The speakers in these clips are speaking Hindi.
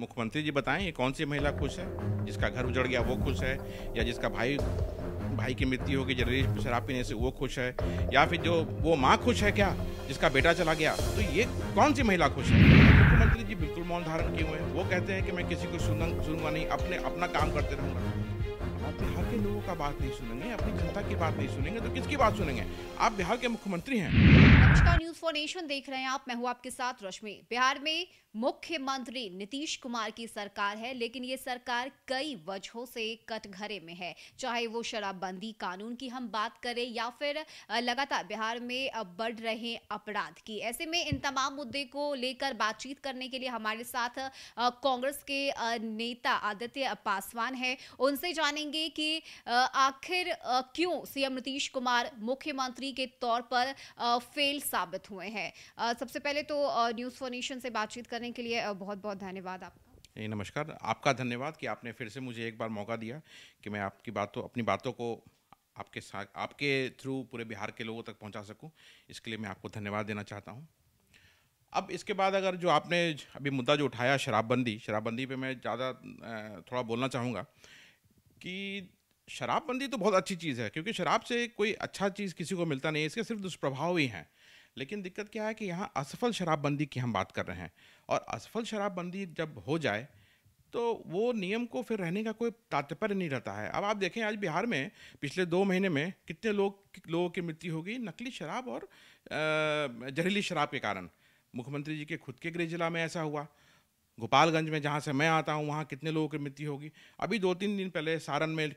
मुख्यमंत्री जी बताएं ये कौन सी महिला खुश है जिसका घर उजड़ गया वो खुश है या जिसका भाई भाई की मृत्यु होगी जरूरी शराब पीने से वो खुश है या फिर जो वो माँ खुश है क्या जिसका बेटा चला गया तो ये कौन सी महिला खुश है मुख्यमंत्री जी बिल्कुल मौन धारण किए हुए हैं वो कहते हैं कि मैं किसी को सुना सुनूंगा नहीं अपने अपना काम करते रहूंगा आप बिहार के लोगों का बात नहीं सुनेंगे अपनी जनता की बात नहीं सुनेंगे तो किसकी बात सुनेंगे आप बिहार के मुख्यमंत्री हैं नमस्कार न्यूज फॉर नेशन देख रहे हैं आप मैं हूँ आपके साथ रश्मि बिहार में मुख्यमंत्री नीतीश कुमार की सरकार है लेकिन ये सरकार कई वजहों से कटघरे में है चाहे वो शराबबंदी कानून की हम बात करें या फिर लगातार बिहार में बढ़ रहे अपराध की ऐसे में इन तमाम मुद्दे को लेकर बातचीत करने के लिए हमारे साथ कांग्रेस के नेता आदित्य पासवान है उनसे जानेंगे कि आखिर क्यों सीएम नीतीश कुमार मुख्यमंत्री के तौर पर फेल साबित हुए हैं सबसे पहले तो न्यूज फोनेशन से बातचीत करने करने के लिए बहुत बहुत धन्यवाद आपका नहीं नमस्कार आपका धन्यवाद कि आपने फिर से मुझे एक बार मौका दिया कि मैं आपकी बातों अपनी बातों को आपके साथ आपके थ्रू पूरे बिहार के लोगों तक पहुंचा सकूं इसके लिए मैं आपको धन्यवाद देना चाहता हूं अब इसके बाद अगर जो आपने अभी मुद्दा जो उठाया शराबबंदी शराबबंदी पे मैं ज़्यादा थोड़ा बोलना चाहूँगा कि शराबबंदी तो बहुत अच्छी चीज़ है क्योंकि शराब से कोई अच्छा चीज़ किसी को मिलता नहीं इसके सिर्फ दुष्प्रभाव ही हैं लेकिन दिक्कत क्या है कि यहाँ असफल शराबबंदी की हम बात कर रहे हैं और असफल शराबबंदी जब हो जाए तो वो नियम को फिर रहने का कोई तात्पर्य नहीं रहता है अब आप देखें आज बिहार में पिछले दो महीने में कितने लोग लोगों की मृत्यु हो गई नकली शराब और जहरीली शराब के कारण मुख्यमंत्री जी के खुद के गृह जिला में ऐसा हुआ गोपालगंज में जहाँ से मैं आता हूँ वहाँ कितने लोगों की मृत्यु होगी अभी दो तीन दिन पहले सारण में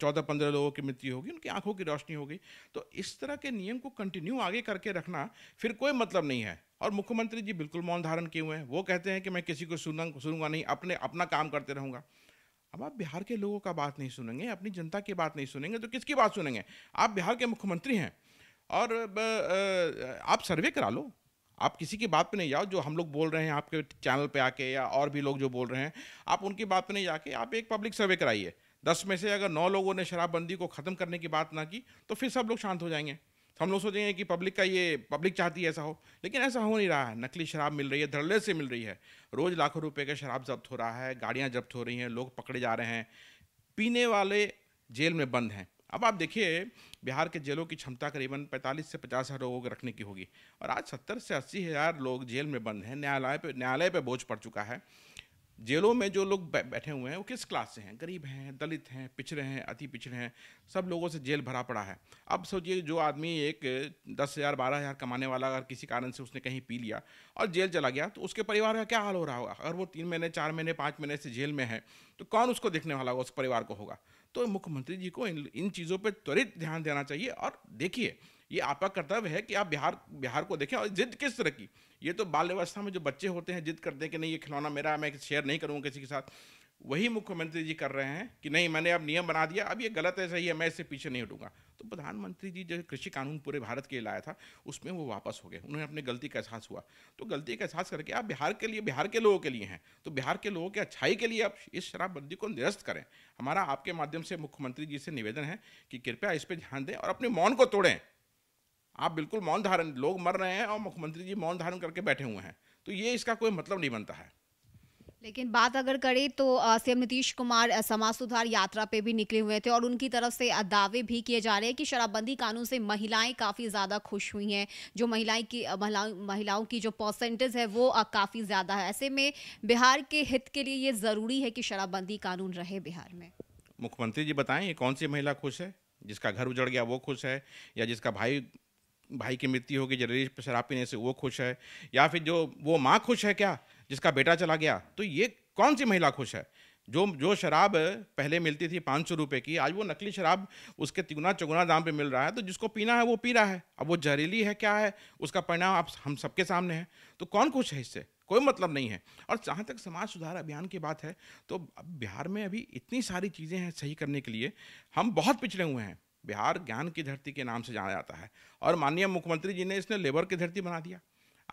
चौदह पंद्रह लोगों की मृत्यु होगी उनकी आंखों की रोशनी होगी तो इस तरह के नियम को कंटिन्यू आगे करके रखना फिर कोई मतलब नहीं है और मुख्यमंत्री जी बिल्कुल मौन धारण किए हुए हैं वो कहते हैं कि मैं किसी को सुना सुनूंगा नहीं अपने अपना काम करते रहूँगा अब आप बिहार के लोगों का बात नहीं सुनेंगे अपनी जनता की बात नहीं सुनेंगे तो किसकी बात सुनेंगे आप बिहार के मुख्यमंत्री हैं और आप सर्वे करा लो आप किसी की बात पे नहीं जाओ जो हम लोग बोल रहे हैं आपके चैनल पे आके या और भी लोग जो बोल रहे हैं आप उनकी बात पे नहीं जाके आप एक पब्लिक सर्वे कराइए दस में से अगर नौ लोगों ने शराबबंदी को ख़त्म करने की बात ना की तो फिर सब लोग शांत हो जाएंगे हम लोग सोचेंगे कि पब्लिक का ये पब्लिक चाहती है ऐसा हो लेकिन ऐसा हो नहीं रहा है नकली शराब मिल रही है धड़ल्ले से मिल रही है रोज़ लाखों रुपए का शराब जब्त हो रहा है गाड़ियाँ जब्त हो रही हैं लोग पकड़े जा रहे हैं पीने वाले जेल में बंद हैं अब आप देखिए बिहार के जेलों की क्षमता करीबन 45 से पचास हज़ार लोगों को रखने की होगी और आज सत्तर से अस्सी हज़ार लोग जेल में बंद हैं न्यायालय पर न्यायालय पर बोझ पड़ चुका है जेलों में जो लोग बैठे हुए हैं वो किस क्लास से हैं गरीब हैं दलित हैं पिछड़े हैं अति पिछड़े हैं सब लोगों से जेल भरा पड़ा है अब सोचिए जो आदमी एक दस हज़ार बारह हज़ार कमाने वाला अगर किसी कारण से उसने कहीं पी लिया और जेल चला गया तो उसके परिवार का क्या हाल हो रहा होगा अगर वो तीन महीने चार महीने पाँच महीने से जेल में है तो कौन उसको देखने वाला होगा उस परिवार को होगा तो मुख्यमंत्री जी को इन इन चीज़ों पर त्वरित ध्यान देना चाहिए और देखिए ये आपका कर्तव्य है कि आप बिहार बिहार को देखें और जिद किस तरह की ये तो बाल व्यवस्था में जो बच्चे होते हैं जिद करते हैं कि नहीं ये खिलौना मेरा मैं शेयर नहीं करूँगा किसी के साथ वही मुख्यमंत्री जी कर रहे हैं कि नहीं मैंने अब नियम बना दिया अब ये गलत है सही है मैं इससे पीछे नहीं हटूंगा तो प्रधानमंत्री जी जो कृषि कानून पूरे भारत के लिए लाया था उसमें वो वापस हो गए उन्हें अपनी गलती का एहसास हुआ तो गलती का एहसास करके आप बिहार के लिए बिहार के लोगों के लिए हैं तो बिहार के लोगों की अच्छाई के लिए आप इस शराबबंदी को निरस्त करें हमारा आपके माध्यम से मुख्यमंत्री जी से निवेदन है कि कृपया इस पर ध्यान दें और अपने मौन को तोड़ें आप बिल्कुल मौन धारण लोग मर रहे हैं और मुख्यमंत्री जी मौन धारण करके बैठे हुए हैं तो ये इसका कोई मतलब नहीं बनता है लेकिन बात अगर करें तो सीएम नीतीश कुमार समाज सुधार यात्रा पे भी निकले हुए थे और उनकी तरफ से दावे भी किए जा रहे हैं कि शराबबंदी कानून से महिलाएं काफ़ी ज़्यादा खुश हुई हैं जो महिलाएं की महिलाओं की जो परसेंटेज है वो काफ़ी ज़्यादा है ऐसे में बिहार के हित के लिए ये ज़रूरी है कि शराबबंदी कानून रहे बिहार में मुख्यमंत्री जी बताएं ये कौन सी महिला खुश है जिसका घर उजड़ गया वो खुश है या जिसका भाई भाई की मृत्यु होगी जगदीश शराब पीने से वो खुश है या फिर जो वो माँ खुश है क्या जिसका बेटा चला गया तो ये कौन सी महिला खुश है जो जो शराब पहले मिलती थी पाँच सौ रुपये की आज वो नकली शराब उसके तिगुना चौगुना दाम पे मिल रहा है तो जिसको पीना है वो पी रहा है अब वो जहरीली है क्या है उसका परिणाम आप हम सबके सामने है तो कौन खुश है इससे कोई मतलब नहीं है और जहाँ तक समाज सुधार अभियान की बात है तो बिहार में अभी इतनी सारी चीज़ें हैं सही करने के लिए हम बहुत पिछड़े हुए हैं बिहार ज्ञान की धरती के नाम से जाना जाता है और माननीय मुख्यमंत्री जी ने इसने लेबर की धरती बना दिया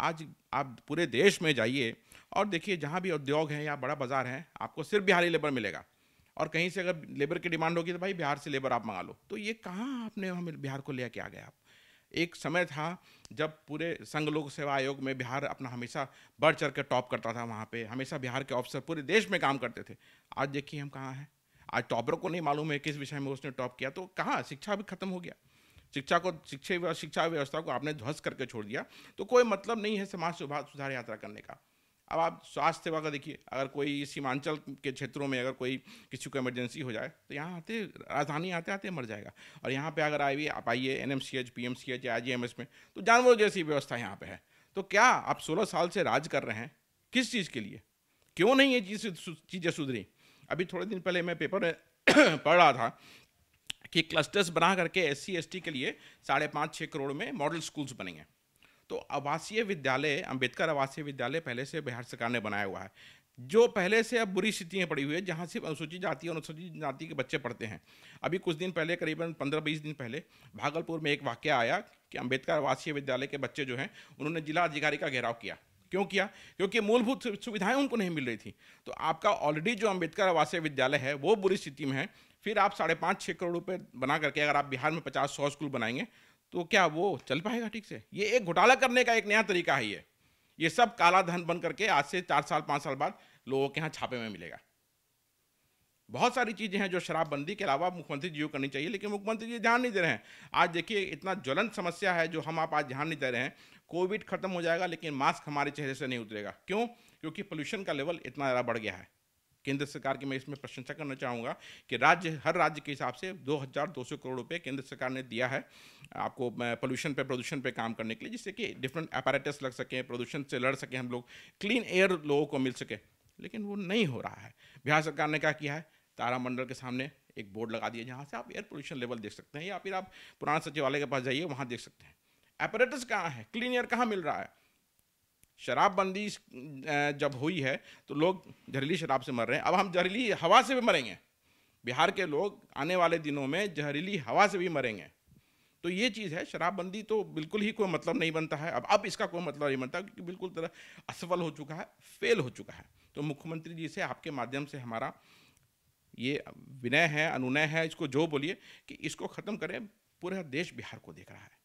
आज आप पूरे देश में जाइए और देखिए जहाँ भी उद्योग हैं या बड़ा बाजार है आपको सिर्फ बिहारी लेबर मिलेगा और कहीं से अगर लेबर की डिमांड होगी तो भाई बिहार से लेबर आप मंगा लो तो ये कहाँ आपने हमें बिहार को लेकर आ गए आप एक समय था जब पूरे संघ लोक सेवा आयोग में बिहार अपना हमेशा बढ़ चढ़ कर टॉप करता था वहाँ पे हमेशा बिहार के ऑफिसर पूरे देश में काम करते थे आज देखिए हम कहाँ हैं आज टॉपर को नहीं मालूम है किस विषय में उसने टॉप किया तो कहाँ शिक्षा भी खत्म हो गया शिक्षा को शिक्षा शिक्षा व्यवस्था को आपने ध्वस्त करके छोड़ दिया तो कोई मतलब नहीं है समाज सुधार यात्रा करने का अब आप स्वास्थ्य सेवा का देखिए अगर कोई सीमांचल के क्षेत्रों में अगर कोई किसी को इमरजेंसी हो जाए तो यहाँ आते राजधानी आते आते मर जाएगा और यहाँ पे अगर आई आप आइए N M C H P M C H I G M S में तो जानवरों जैसी व्यवस्था यहाँ पे है तो क्या आप सोलह साल से राज कर रहे हैं किस चीज़ के लिए क्यों नहीं ये चीज़ चीज़ें सुधरी अभी थोड़े दिन पहले मैं पेपर पढ़ रहा था कि क्लस्टर्स बना करके एस सी के लिए साढ़े पाँच छः करोड़ में मॉडल स्कूल्स बनेंगे तो आवासीय विद्यालय अंबेडकर आवासीय विद्यालय पहले से बिहार सरकार ने बनाया हुआ है जो पहले से अब बुरी स्थितियाँ पड़ी हुई है जहाँ सिर्फ अनुसूचित जाति और अनुसूचित जाति के बच्चे पढ़ते हैं अभी कुछ दिन पहले करीबन पंद्रह बीस दिन पहले भागलपुर में एक वाक्य आया कि अंबेडकर आवासीय विद्यालय के बच्चे जो हैं उन्होंने जिला अधिकारी का घेराव किया क्यों किया क्योंकि मूलभूत सुविधाएं उनको नहीं मिल रही थी तो आपका ऑलरेडी जो अम्बेडकर आवासीय विद्यालय है वो बुरी स्थिति में है फिर आप साढ़े पाँच छः करोड़ रुपये बना करके अगर आप बिहार में पचास सौ स्कूल बनाएंगे तो क्या वो चल पाएगा ठीक से ये एक घोटाला करने का एक नया तरीका है ये ये सब काला धन बन करके आज से चार साल पाँच साल बाद लोगों के यहाँ छापे में मिलेगा बहुत सारी चीज़ें हैं जो शराबबंदी के अलावा मुख्यमंत्री जी को करनी चाहिए लेकिन मुख्यमंत्री जी ध्यान नहीं दे रहे हैं आज देखिए इतना ज्वलंत समस्या है जो हम आप आज ध्यान नहीं दे रहे हैं कोविड खत्म हो जाएगा लेकिन मास्क हमारे चेहरे से नहीं उतरेगा क्यों क्योंकि पोल्यूशन का लेवल इतना ज़्यादा बढ़ गया है केंद्र सरकार की मैं इसमें प्रशंसा करना चाहूँगा कि राज्य हर राज्य के हिसाब से 2,200 करोड़ रुपए केंद्र सरकार ने दिया है आपको पोल्यूशन पे प्रदूषण पे काम करने के लिए जिससे कि डिफरेंट अपैरेटस लग सकें प्रदूषण से लड़ सकें हम लोग क्लीन एयर लोगों को मिल सके लेकिन वो नहीं हो रहा है बिहार सरकार ने क्या किया है तारामंडल के सामने एक बोर्ड लगा दिया जहाँ से आप एयर पोल्यूशन लेवल देख सकते हैं या फिर आप पुराना सचिवालय के पास जाइए वहाँ देख सकते हैं अपरेटस कहाँ है क्लीन एयर कहाँ मिल रहा है शराबबंदी जब हुई है तो लोग जहरीली शराब से मर रहे हैं अब हम जहरीली हवा से भी मरेंगे बिहार के लोग आने वाले दिनों में जहरीली हवा से भी मरेंगे तो ये चीज़ है शराबबंदी तो बिल्कुल ही कोई मतलब नहीं बनता है अब अब इसका कोई मतलब नहीं बनता क्योंकि बिल्कुल तरह असफल हो चुका है फेल हो चुका है तो मुख्यमंत्री जी से आपके माध्यम से हमारा ये विनय है अनुनय है इसको जो बोलिए कि इसको ख़त्म करें पूरा देश बिहार को देख रहा है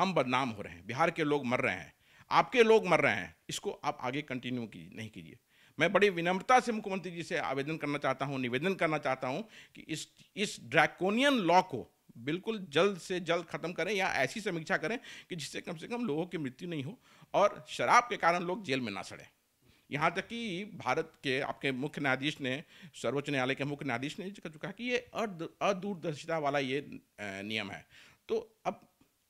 हम बदनाम हो रहे हैं बिहार के लोग मर रहे हैं आपके लोग मर रहे हैं इसको आप आगे कंटिन्यू की नहीं कीजिए मैं बड़ी विनम्रता से मुख्यमंत्री जी से आवेदन करना चाहता हूँ निवेदन करना चाहता हूँ कि इस इस ड्रैकोनियन लॉ को बिल्कुल जल्द से जल्द खत्म करें या ऐसी समीक्षा करें कि जिससे कम से कम लोगों की मृत्यु नहीं हो और शराब के कारण लोग जेल में ना सड़ें यहाँ तक कि भारत के आपके मुख्य न्यायाधीश ने सर्वोच्च न्यायालय के मुख्य न्यायाधीश ने कह चुका है कि ये अदूरदर्शिता वाला ये नियम है तो अब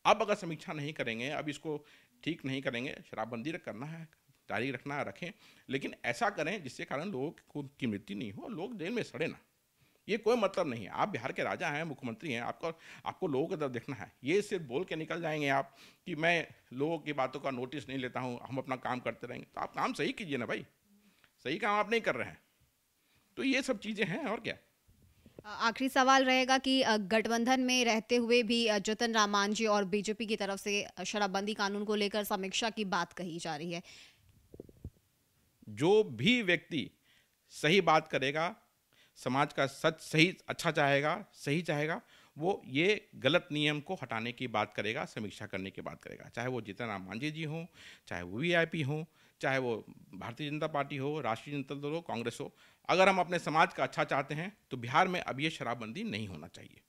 अब अगर समीक्षा नहीं करेंगे अब इसको ठीक नहीं करेंगे शराबबंदी करना है जारी रखना रखें लेकिन ऐसा करें जिसके कारण लोगों की मृत्यु नहीं हो लोग जेल में सड़े ना ये कोई मतलब नहीं है आप बिहार के राजा हैं मुख्यमंत्री हैं आपको आपको लोगों की तरफ देखना है ये सिर्फ बोल के निकल जाएंगे आप कि मैं लोगों की बातों का नोटिस नहीं लेता हूँ हम अपना काम करते रहेंगे तो आप काम सही कीजिए ना भाई सही काम आप नहीं कर रहे हैं तो ये सब चीज़ें हैं और क्या आखिरी सवाल रहेगा कि गठबंधन में रहते हुए भी जतन राम मांझी और बीजेपी की तरफ से शराबबंदी कानून को लेकर समीक्षा की बात कही जा रही है जो भी व्यक्ति सही बात करेगा समाज का सच सही अच्छा चाहेगा सही चाहेगा वो ये गलत नियम को हटाने की बात करेगा समीक्षा करने की बात करेगा चाहे वो जीतन मांझी जी हों चाहे वो वी हों चाहे वो भारतीय जनता पार्टी हो राष्ट्रीय जनता दल हो कांग्रेस हो अगर हम अपने समाज का अच्छा चाहते हैं तो बिहार में अब ये शराबबंदी नहीं होना चाहिए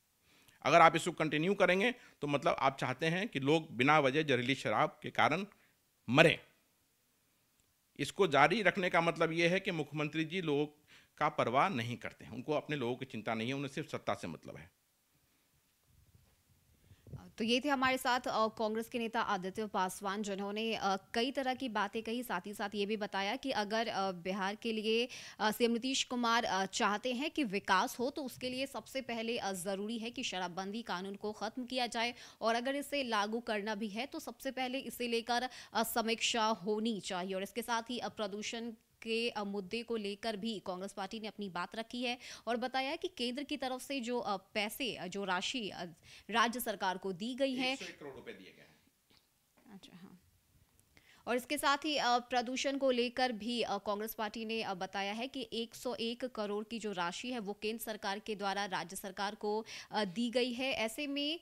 अगर आप इसको कंटिन्यू करेंगे तो मतलब आप चाहते हैं कि लोग बिना वजह जहरीली शराब के कारण मरें इसको जारी रखने का मतलब ये है कि मुख्यमंत्री जी लोग का परवाह नहीं करते हैं उनको अपने लोगों की चिंता नहीं है उन्हें सिर्फ सत्ता से मतलब है तो ये थे हमारे साथ कांग्रेस के नेता आदित्य पासवान जिन्होंने कई तरह की बातें कही साथ ही साथ ये भी बताया कि अगर बिहार के लिए सीएम नीतीश कुमार चाहते हैं कि विकास हो तो उसके लिए सबसे पहले ज़रूरी है कि शराबबंदी कानून को ख़त्म किया जाए और अगर इसे लागू करना भी है तो सबसे पहले इसे लेकर समीक्षा होनी चाहिए और इसके साथ ही प्रदूषण के मुद्दे को लेकर भी कांग्रेस पार्टी ने अपनी बात रखी है और बताया कि केंद्र की तरफ से जो पैसे जो राशि राज्य सरकार को दी गई है अच्छा हाँ। और इसके साथ ही प्रदूषण को लेकर भी कांग्रेस पार्टी ने बताया है कि 101 करोड़ की जो राशि है वो केंद्र सरकार के द्वारा राज्य सरकार को दी गई है ऐसे में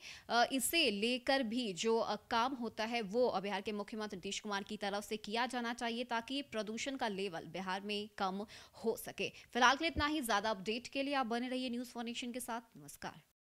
इसे लेकर भी जो काम होता है वो बिहार के मुख्यमंत्री नीतीश कुमार की तरफ से किया जाना चाहिए ताकि प्रदूषण का लेवल बिहार में कम हो सके फिलहाल के लिए इतना ही ज्यादा अपडेट के लिए आप बने रहिए न्यूज फॉर नेशन के साथ नमस्कार